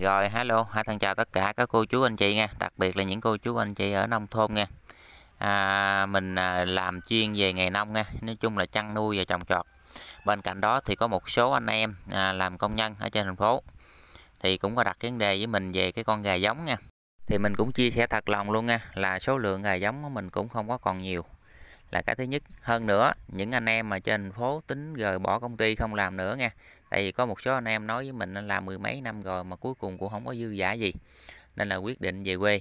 Rồi hello, hai thân chào tất cả các cô chú anh chị nha, đặc biệt là những cô chú anh chị ở nông thôn nha. À, mình à, làm chuyên về nghề nông nha, nói chung là chăn nuôi và trồng trọt. Bên cạnh đó thì có một số anh em à, làm công nhân ở trên thành phố thì cũng có đặt vấn đề với mình về cái con gà giống nha. Thì mình cũng chia sẻ thật lòng luôn nha, là số lượng gà giống của mình cũng không có còn nhiều. Là cái thứ nhất, hơn nữa những anh em mà trên phố tính rời bỏ công ty không làm nữa nha tại vì có một số anh em nói với mình là mười mấy năm rồi mà cuối cùng cũng không có dư giả gì nên là quyết định về quê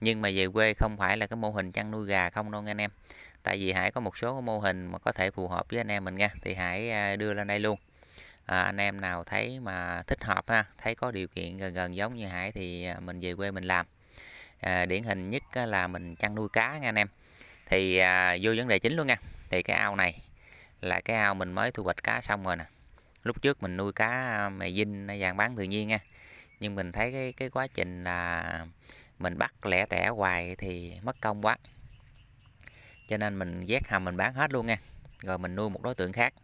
nhưng mà về quê không phải là cái mô hình chăn nuôi gà không đâu anh em tại vì hải có một số mô hình mà có thể phù hợp với anh em mình nha thì hãy à, đưa lên đây luôn à, anh em nào thấy mà thích hợp ha thấy có điều kiện gần gần giống như hải thì à, mình về quê mình làm à, điển hình nhất là mình chăn nuôi cá nha anh em thì à, vô vấn đề chính luôn nha thì cái ao này là cái ao mình mới thu hoạch cá xong rồi nè lúc trước mình nuôi cá mè dinh vàng bán tự nhiên nha nhưng mình thấy cái cái quá trình là mình bắt lẻ tẻ hoài thì mất công quá cho nên mình vét hầm mình bán hết luôn nha rồi mình nuôi một đối tượng khác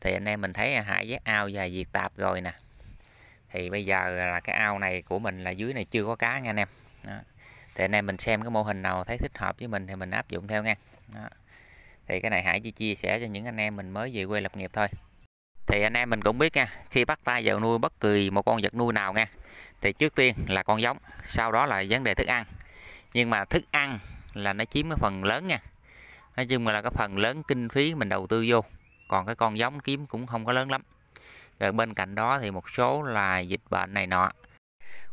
thì anh em mình thấy hải vét ao và diệt tạp rồi nè thì bây giờ là cái ao này của mình là dưới này chưa có cá nha anh em Đó. thì anh em mình xem cái mô hình nào thấy thích hợp với mình thì mình áp dụng theo nha Đó. thì cái này hải chỉ chia sẻ cho những anh em mình mới về quê lập nghiệp thôi thì anh em mình cũng biết nha khi bắt tay vào nuôi bất kỳ một con vật nuôi nào nha thì trước tiên là con giống sau đó là vấn đề thức ăn nhưng mà thức ăn là nó chiếm cái phần lớn nha nói chung là cái phần lớn kinh phí mình đầu tư vô còn cái con giống kiếm cũng không có lớn lắm rồi bên cạnh đó thì một số là dịch bệnh này nọ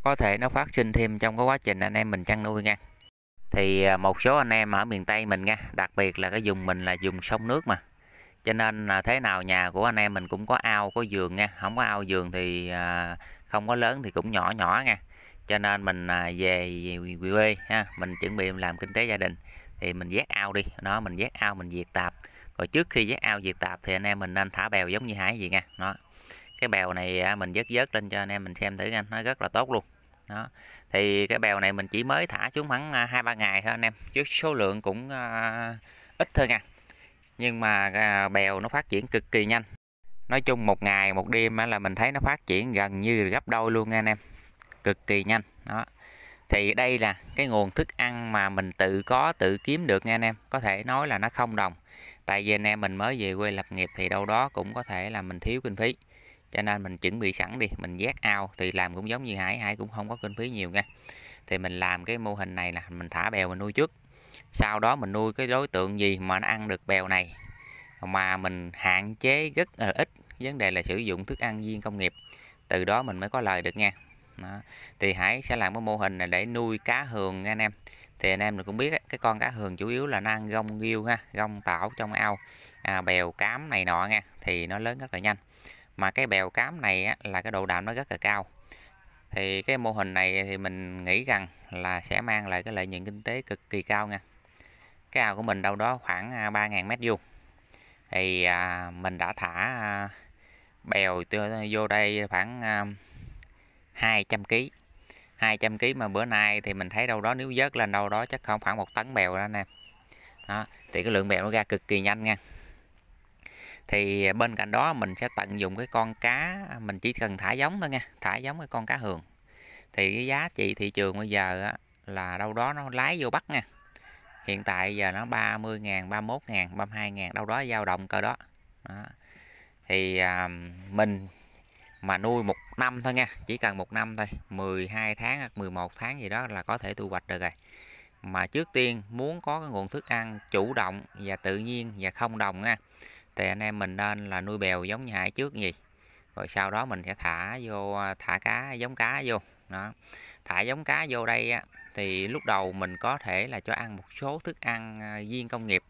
có thể nó phát sinh thêm trong cái quá trình anh em mình chăn nuôi nha thì à, một số anh em ở miền Tây mình nha đặc biệt là cái dùng mình là dùng sông nước mà cho nên là thế nào nhà của anh em mình cũng có ao có giường nha không có ao giường thì à, không có lớn thì cũng nhỏ nhỏ nha cho nên mình à, về, về, quê ha mình chuẩn bị làm kinh tế gia đình thì mình vét ao đi nó mình vét ao mình diệt tạp rồi trước khi vét ao diệt tạp thì anh em mình nên thả bèo giống như hải vậy nha nó cái bèo này mình vớt vớt lên cho anh em mình xem thử anh nó rất là tốt luôn đó thì cái bèo này mình chỉ mới thả xuống khoảng à, hai ba ngày thôi anh em chứ số lượng cũng uh, ít thôi nha nhưng mà à, bèo nó phát triển cực kỳ nhanh nói chung một ngày một đêm là mình thấy nó phát triển gần như gấp đôi luôn anh em cực kỳ nhanh đó thì đây là cái nguồn thức ăn mà mình tự có tự kiếm được nha anh em có thể nói là nó không đồng tại vì anh em mình mới về quê lập nghiệp thì đâu đó cũng có thể là mình thiếu kinh phí cho nên mình chuẩn bị sẵn đi mình vét ao thì làm cũng giống như hải hải cũng không có kinh phí nhiều nha thì mình làm cái mô hình này là mình thả bèo mình nuôi trước sau đó mình nuôi cái đối tượng gì mà nó ăn được bèo này mà mình hạn chế rất là ít vấn đề là sử dụng thức ăn viên công nghiệp từ đó mình mới có lời được nha đó. thì hãy sẽ làm cái mô hình này để nuôi cá hường nha anh em thì anh em cũng biết cái con cá hường chủ yếu là nó ăn gông ghiêu ha gông tảo trong ao à, bèo cám này nọ nha thì nó lớn rất là nhanh mà cái bèo cám này á, là cái độ đạm nó rất là cao thì cái mô hình này thì mình nghĩ rằng là sẽ mang lại cái lợi nhuận kinh tế cực kỳ cao nha cái ao của mình đâu đó khoảng 3.000 à, mét vuông thì à, mình đã thả à, bèo vô đây khoảng à, 200 kg 200 kg mà bữa nay thì mình thấy đâu đó nếu vớt lên đâu đó chắc không khoảng một tấn bèo đó nè đó thì cái lượng bèo nó ra cực kỳ nhanh nha thì à, bên cạnh đó mình sẽ tận dụng cái con cá à, mình chỉ cần thả giống thôi nha thả giống cái con cá hường thì cái giá trị thị trường bây giờ là đâu đó nó lái vô bắt nha hiện tại giờ nó 30 ngàn 31 ngàn 32 ngàn đâu đó dao động cơ đó, đó. thì à, mình mà nuôi một năm thôi nha chỉ cần một năm thôi 12 tháng hoặc 11 tháng gì đó là có thể thu hoạch được rồi mà trước tiên muốn có cái nguồn thức ăn chủ động và tự nhiên và không đồng nha thì anh em mình nên là nuôi bèo giống như hải trước gì rồi sau đó mình sẽ thả vô thả cá giống cá vô đó thả giống cá vô đây á, thì lúc đầu mình có thể là cho ăn một số thức ăn à, viên công nghiệp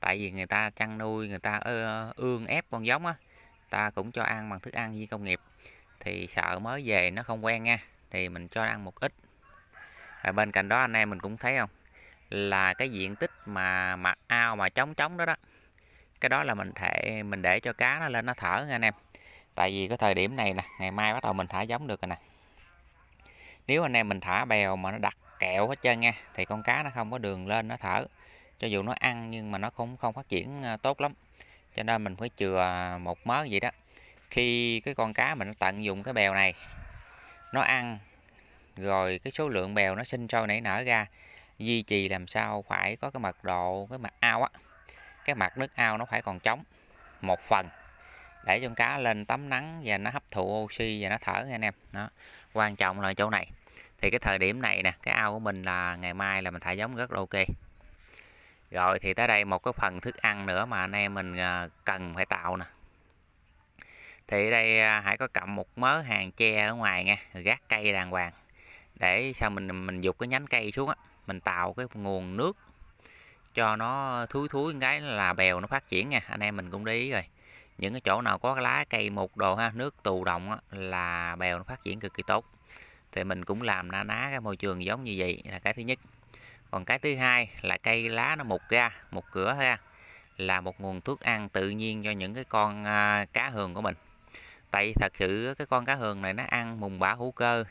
tại vì người ta chăn nuôi người ta ương ép con giống á ta cũng cho ăn bằng thức ăn viên công nghiệp thì sợ mới về nó không quen nha thì mình cho ăn một ít và bên cạnh đó anh em mình cũng thấy không là cái diện tích mà mặt ao mà trống trống đó đó cái đó là mình thể mình để cho cá nó lên nó thở nha anh em tại vì cái thời điểm này nè ngày mai bắt đầu mình thả giống được rồi nè nếu anh em mình thả bèo mà nó đặt kẹo hết trơn nha thì con cá nó không có đường lên nó thở cho dù nó ăn nhưng mà nó không không phát triển ờ, tốt lắm cho nên mình phải chừa một mớ gì đó khi cái con cá mình nó tận dụng cái bèo này nó ăn rồi cái số lượng bèo nó sinh sôi nảy nở ra duy trì làm sao phải có cái mật độ cái mặt ao á cái mặt nước ao nó phải còn trống một phần để cho cá lên tắm nắng và nó hấp thụ oxy và nó thở nha anh em đó quan trọng là chỗ này thì cái thời điểm này nè cái ao của mình là ngày mai là mình thả giống rất là ok rồi thì tới đây một cái phần thức ăn nữa mà anh em mình à, cần phải tạo nè thì đây à, hãy có cầm một mớ hàng tre ở ngoài nha gác cây đàng hoàng để sao mình mình dục cái nhánh cây xuống á mình tạo cái nguồn nước cho nó thúi thúi cái là bèo nó phát triển nha anh em mình cũng để ý rồi những cái chỗ nào có lá cây mục đồ ha nước tù động á, là bèo nó phát triển cực kỳ tốt thì mình cũng làm na ná cái môi trường giống như vậy là cái thứ nhất còn cái thứ hai là cây lá nó mục ra một cửa ha là một nguồn thuốc ăn tự nhiên cho những cái con à, cá hường của mình tại thật sự cái con cá hường này nó ăn mùng bã hữu cơ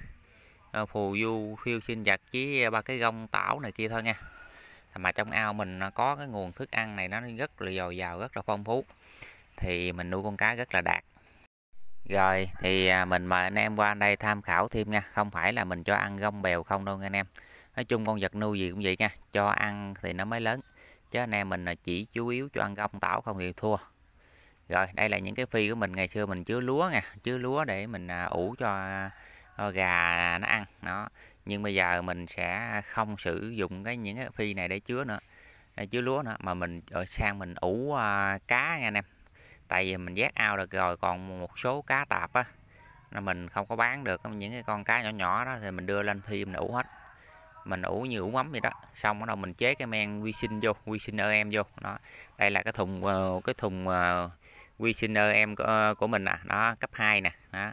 à, phù du phiêu sinh vật với ba cái gông tảo này kia thôi nha mà trong ao mình nó có cái nguồn thức ăn này nó rất là dồi dào rất là phong phú thì mình nuôi con cá rất là đạt rồi thì à, mình mời anh em qua đây tham khảo thêm nha không phải là mình cho ăn gông bèo không đâu anh em nói chung con vật nuôi gì cũng vậy nha cho ăn thì nó mới lớn chứ anh em mình là chỉ chủ yếu cho ăn gông tảo không thì thua rồi đây là những cái phi của mình ngày xưa mình chứa lúa nè chứa lúa để mình à, ủ cho à, gà nó ăn nó nhưng bây giờ mình sẽ không sử dụng cái những cái phi này để chứa nữa để chứa lúa nữa mà mình ở ờ, sang mình ủ uh, cá nha anh em tại vì mình vét ao được rồi còn một số cá tạp á là mình không có bán được những cái con cá nhỏ nhỏ đó thì mình đưa lên phi mình ủ hết mình ủ như ủ mắm vậy đó xong bắt đầu mình chế cái men vi sinh vô vi sinh ơ em vô đó đây là cái thùng ờ, cái thùng vi sinh ơ em của, của mình nè à. đó cấp 2 nè đó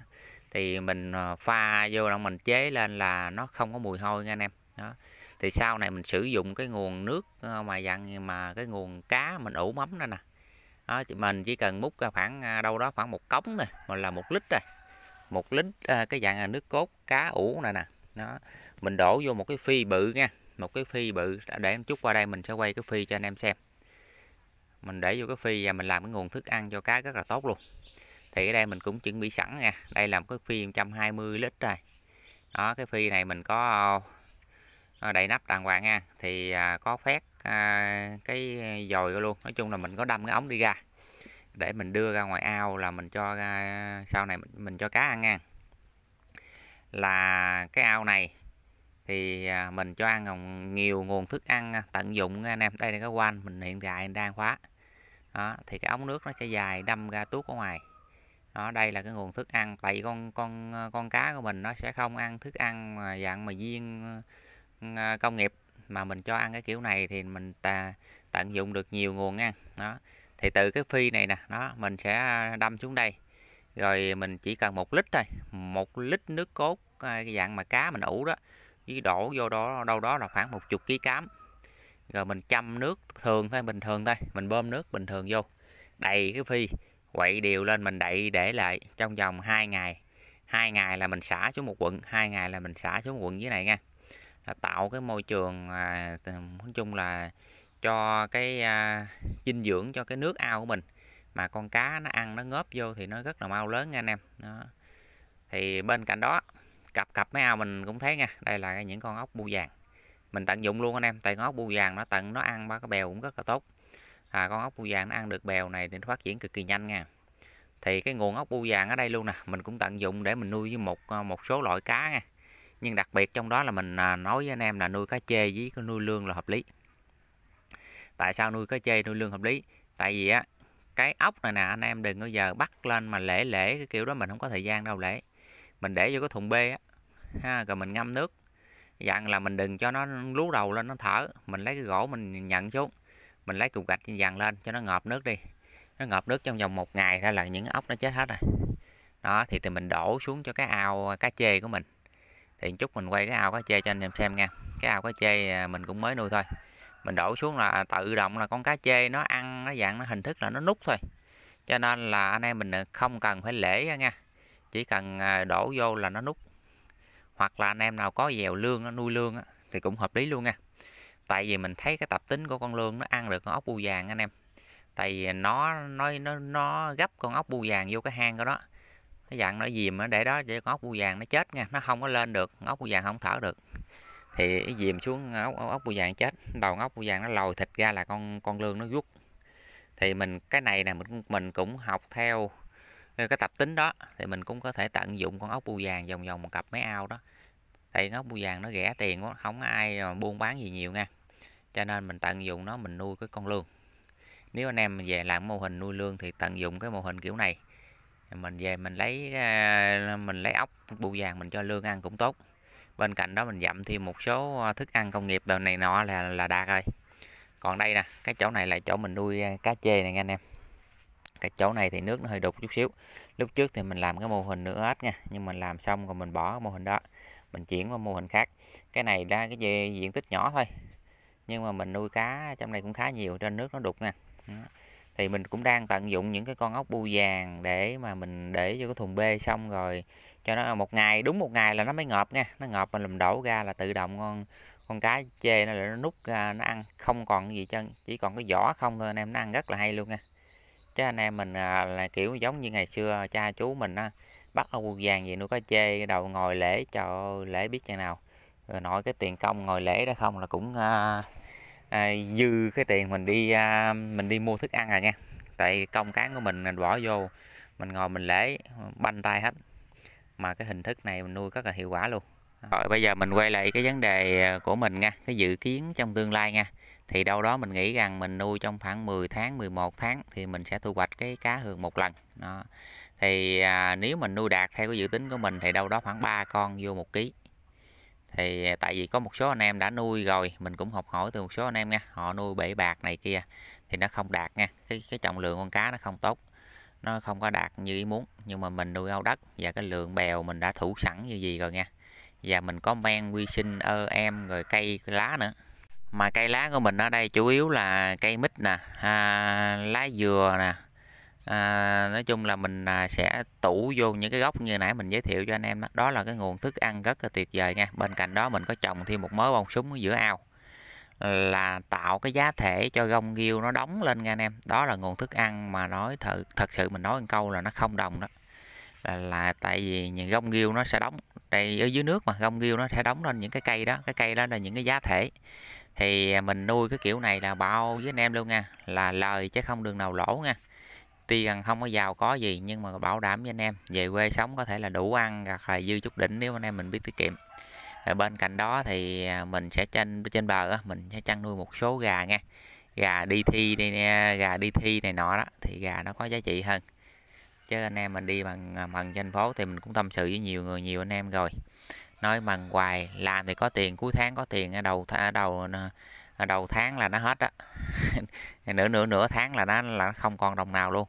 thì mình ờ, pha vô là mình chế lên là nó không có mùi hôi nha anh em đó thì sau này mình sử dụng cái nguồn nước ờ, mà dặn mà cái nguồn cá mình ủ mắm đó nè đó, thì mình chỉ cần múc ra khoảng ờ, đâu đó khoảng một cống này mà là một lít rồi một lít cái dạng là nước cốt cá ủ này nè nó mình đổ vô một cái phi bự nha một cái phi bự để em chút qua đây mình sẽ quay cái phi cho anh em xem mình để vô cái phi và mình làm cái nguồn thức ăn cho cá rất là tốt luôn thì ở đây mình cũng chuẩn bị sẵn nha đây là một cái phi 120 lít rồi đó cái phi này mình có ờ, đầy nắp đàng hoàng nha thì à, có phép à, cái dồi luôn nói chung là mình có đâm cái ống đi ra để mình đưa ra ngoài ao là mình cho ra, sau này mình, cho cá ăn nha là cái ao này thì à, mình cho ăn nhiều nguồn thức ăn tận dụng nha anh em đây là cái quanh mình hiện tại đang khóa đó, thì cái ống nước nó sẽ dài đâm ra tuốt ở ngoài đó đây là cái nguồn thức ăn tại con con ờ, con cá của mình nó sẽ không ăn thức ăn mà dạng mà viên ờ, ờ, công nghiệp mà mình cho ăn cái kiểu này thì mình ta tận dụng được nhiều nguồn ăn đó thì từ cái phi này nè đó mình sẽ đâm xuống đây rồi mình chỉ cần một lít thôi một lít nước cốt cái dạng mà cá mình ủ đó với đổ vô đó đâu đó là khoảng một chục ký cám rồi mình chăm nước thường thôi bình thường thôi mình bơm nước bình thường vô đầy cái phi quậy đều lên mình đậy để lại trong vòng 2 ngày hai ngày là mình xả xuống một quận hai ngày là mình xả xuống một quận dưới này nha là tạo cái môi trường à, nói chung là cho cái à, dinh dưỡng cho cái nước ao của mình mà con cá nó ăn nó ngớp vô thì nó rất là mau lớn nha anh em đó. thì bên cạnh đó cặp cặp mấy ao mình cũng thấy nha đây là những con ốc bu vàng mình tận dụng luôn anh em tại con ốc bu vàng nó tận nó ăn ba cái bèo cũng rất là tốt à, con ốc bu vàng nó ăn được bèo này thì nó phát triển cực kỳ nhanh nha thì cái nguồn ốc bu vàng ở đây luôn nè mình cũng tận dụng để mình nuôi với một ờ, một số loại cá nha nhưng đặc biệt trong đó là mình à, nói với anh em là nuôi cá chê với nuôi lương là hợp lý tại sao nuôi cá chê nuôi lương hợp lý tại vì á cái ốc này nè anh em đừng bao giờ bắt lên mà lễ lễ cái kiểu đó mình không có thời gian đâu lễ mình để vô cái thùng bê á ha rồi mình ngâm nước dạng là mình đừng cho nó lú đầu lên nó thở mình lấy cái gỗ mình nhận xuống mình lấy cục gạch dằn lên cho nó ngọt nước đi nó ngọt nước trong vòng một ngày ra là những ốc nó chết hết rồi đó thì thì mình đổ xuống cho cái ao cá chê của mình thì chút mình quay cái ao cá chê cho anh em xem nha cái ao cá chê à, mình cũng mới nuôi thôi mình đổ xuống là tự động là con cá chê nó ăn nó dạng nó hình thức là nó nút thôi cho nên là anh em mình không cần phải lễ nha chỉ cần à, đổ vô là nó nút hoặc là anh em nào có dèo lương nuôi lương thì cũng hợp lý luôn nha tại vì mình thấy cái tập tính của con lương nó ăn được con ốc bu vàng anh em tại vì nó nó nó nó gấp con ốc bu vàng vô cái hang của đó nó dặn nó dìm nó để đó để con ốc bu vàng nó chết nha nó không có lên được con ốc bu vàng không thở được thì dìm xuống ốc ốc bu vàng chết đầu ốc bu vàng nó lòi thịt ra là con con lương nó rút thì mình cái này nè mình mình cũng học theo cái tập tính đó thì mình cũng có thể tận dụng con ốc bu vàng vòng vòng một cặp mấy ao đó tại con ốc bu vàng nó rẻ tiền quá không ai ờ, buôn bán gì nhiều nha cho nên mình tận dụng nó mình nuôi cái con lươn nếu anh em mình về làm mô hình nuôi lươn thì tận dụng cái mô hình kiểu này mình về mình lấy à, mình lấy ốc bù vàng mình cho lương ăn cũng tốt bên cạnh đó mình dặm thêm một số à, thức ăn công nghiệp đồ này nọ là là đạt rồi còn đây nè cái chỗ này là chỗ mình nuôi à, cá chê này nha anh em cái chỗ này thì nước nó hơi đục chút xíu lúc trước thì mình làm cái mô hình nữa hết nha nhưng mình làm xong rồi mình bỏ cái mô hình đó mình chuyển qua mô hình khác cái này ra cái diện tích nhỏ thôi nhưng mà mình nuôi cá trong này cũng khá nhiều trên nước nó đục nha thì mình cũng đang tận dụng những cái con ốc bu vàng để mà mình để cho cái thùng bê xong rồi cho nó một ngày đúng một ngày là nó mới ngợp nha nó ngợp mình làm đổ ra là tự động con con cá chê nó lại nó nút ra nó ăn không còn gì chân chỉ còn cái vỏ không thôi anh em nó ăn rất là hay luôn nha chứ anh em mình à, là kiểu giống như ngày xưa cha chú mình á bắt ốc bu vàng gì nuôi cá chê đầu ngồi lễ cho lễ biết chừng nào rồi nội cái tiền công ngồi lễ đó không là cũng uh, à, dư cái tiền mình đi à, mình đi mua thức ăn rồi nha tại công cán của mình mình bỏ vô mình ngồi mình lễ banh tay hết mà cái hình thức này mình nuôi rất là hiệu quả luôn rồi bây giờ mình quay lại cái vấn đề à, của mình nha cái dự kiến trong tương lai nha thì đâu đó mình nghĩ rằng mình nuôi trong khoảng 10 tháng 11 tháng thì mình sẽ thu hoạch cái cá hường một lần đó. thì à, nếu mình nuôi đạt theo cái dự tính của mình thì đâu đó khoảng 3 con vô một ký thì à, tại vì có một số anh em đã nuôi rồi mình cũng học hỏi từ một số anh em nha họ nuôi bể bạc này kia thì nó không đạt nha cái cái trọng lượng con cá nó không tốt nó không có đạt như ý muốn nhưng mà mình nuôi ao đất và cái lượng bèo mình đã thủ sẵn như gì rồi nha và mình có men quy sinh ơ em rồi cây lá nữa mà cây lá của mình ở đây chủ yếu là cây mít nè à, lá dừa nè à, nói chung là mình à, sẽ tủ vô những cái gốc như nãy mình giới thiệu cho anh em đó, đó là cái nguồn thức ăn rất là tuyệt vời nha bên cạnh đó mình có trồng thêm một mớ bông súng ở giữa ao là tạo cái giá thể cho gông ghiêu nó đóng lên nha anh em đó là nguồn thức ăn mà nói thật thật sự mình nói một câu là nó không đồng đó là, là tại vì những gông ghiêu nó sẽ đóng đây ở dưới nước mà gông ghiêu nó sẽ đóng lên những cái cây đó cái cây đó là những cái giá thể thì à, mình nuôi cái kiểu này là bao với anh em luôn nha là lời chứ không đường nào lỗ nha tuy rằng không có giàu có gì nhưng mà bảo đảm với anh em về quê sống có thể là đủ ăn hoặc là dư chút đỉnh nếu anh em mình biết tiết kiệm ở bên cạnh đó thì à, mình sẽ trên trên bờ mình sẽ chăn nuôi một số gà nha gà đi thi đi gà đi thi này nọ đó thì gà nó có giá trị hơn chứ anh em mình đi bằng à, bằng trên phố thì mình cũng tâm sự với nhiều người nhiều anh em rồi nói bằng hoài làm thì có tiền cuối tháng có tiền ở à, đầu ở đầu ở đầu tháng là nó hết á nửa nửa nửa tháng là nó là nó không còn đồng nào luôn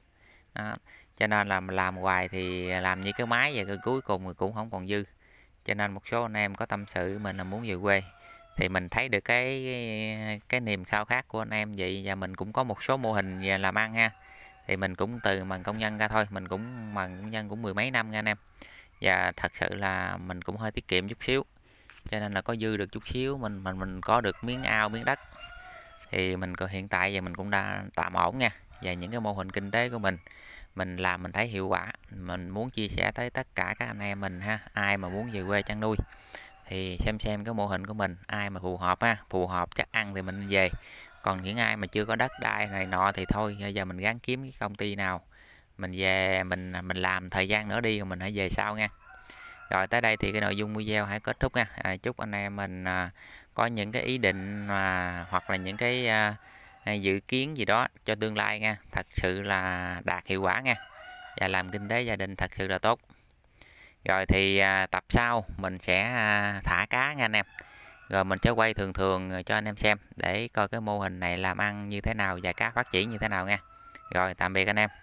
đó. cho nên là làm hoài thì làm như cái máy và cuối cùng thì cũng không còn dư cho nên một số anh em có tâm sự mình là muốn về quê thì mình thấy được cái cái niềm khao khát của anh em vậy và mình cũng có một số mô hình về làm ăn ha thì mình cũng từ bằng công nhân ra thôi mình cũng bằng công nhân cũng mười mấy năm nha anh em và thật sự là mình cũng hơi tiết kiệm chút xíu cho nên là có dư được chút xíu mình mình mình có được miếng ao miếng đất thì mình còn hiện tại giờ mình cũng đã tạm ổn nha và những cái mô hình kinh tế của mình mình làm mình thấy hiệu quả mình muốn chia sẻ tới tất cả các anh em mình ha ai mà muốn về quê chăn nuôi thì xem xem cái mô hình của mình ai mà phù hợp ha phù hợp chắc ăn thì mình về còn những ai mà chưa có đất đai này nọ thì thôi bây giờ mình gắn kiếm cái công ty nào mình về mình mình làm thời gian nữa đi rồi mình hãy về sau nha rồi tới đây thì cái nội dung video hãy kết thúc nha à, chúc anh em mình à, có những cái ý định à, hoặc là những cái à, hay dự kiến gì đó cho tương lai nha thật sự là đạt hiệu quả nha và làm kinh tế gia đình thật sự là tốt rồi thì à, tập sau mình sẽ à, thả cá nha anh em rồi mình sẽ quay thường thường cho anh em xem để coi cái mô hình này làm ăn như thế nào và cá phát triển như thế nào nha rồi tạm biệt anh em